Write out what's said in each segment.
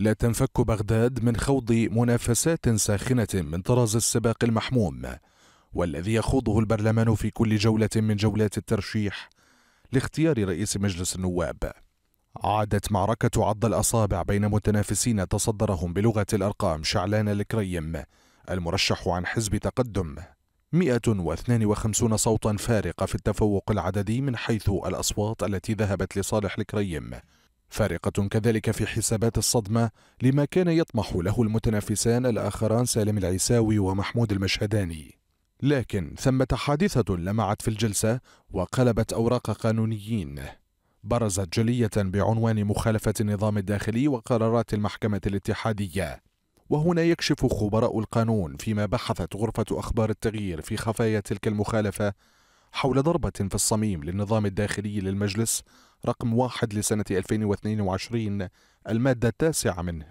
لا تنفك بغداد من خوض منافسات ساخنة من طراز السباق المحموم والذي يخوضه البرلمان في كل جولة من جولات الترشيح لاختيار رئيس مجلس النواب عادت معركة عض الأصابع بين متنافسين تصدرهم بلغة الأرقام شعلان الكريم المرشح عن حزب تقدم 152 صوتا فارقة في التفوق العددي من حيث الأصوات التي ذهبت لصالح الكريم فارقة كذلك في حسابات الصدمة لما كان يطمح له المتنافسان الآخران سالم العيساوي ومحمود المشهداني لكن ثمة حادثة لمعت في الجلسة وقلبت أوراق قانونيين برزت جلية بعنوان مخالفة النظام الداخلي وقرارات المحكمة الاتحادية وهنا يكشف خبراء القانون فيما بحثت غرفة أخبار التغيير في خفايا تلك المخالفة حول ضربة في الصميم للنظام الداخلي للمجلس رقم واحد لسنة 2022 المادة التاسعة منه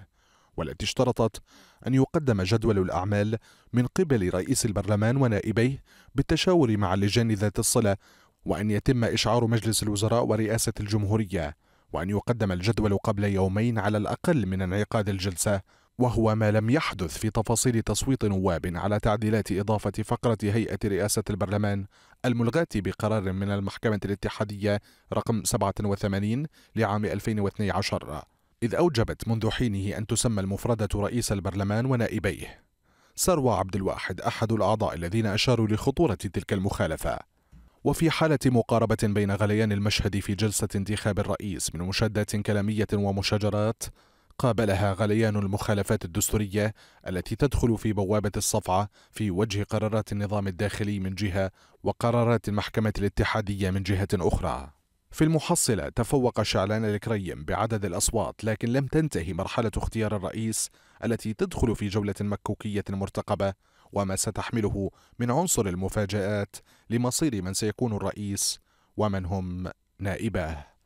والتي اشترطت أن يقدم جدول الأعمال من قبل رئيس البرلمان ونائبيه بالتشاور مع اللجان ذات الصلة وأن يتم إشعار مجلس الوزراء ورئاسة الجمهورية وأن يقدم الجدول قبل يومين على الأقل من انعقاد الجلسة وهو ما لم يحدث في تفاصيل تصويت نواب على تعديلات إضافة فقرة هيئة رئاسة البرلمان الملغاة بقرار من المحكمة الاتحادية رقم 87 لعام 2012 إذ أوجبت منذ حينه أن تسمى المفردة رئيس البرلمان ونائبيه سروى عبد الواحد أحد الأعضاء الذين أشاروا لخطورة تلك المخالفة وفي حالة مقاربة بين غليان المشهد في جلسة انتخاب الرئيس من مشادات كلامية ومشاجرات قابلها غليان المخالفات الدستورية التي تدخل في بوابة الصفعة في وجه قرارات النظام الداخلي من جهة وقرارات المحكمة الاتحادية من جهة أخرى في المحصلة تفوق شعلان الكريم بعدد الأصوات لكن لم تنتهي مرحلة اختيار الرئيس التي تدخل في جولة مكوكية مرتقبة وما ستحمله من عنصر المفاجآت لمصير من سيكون الرئيس ومن هم نائباه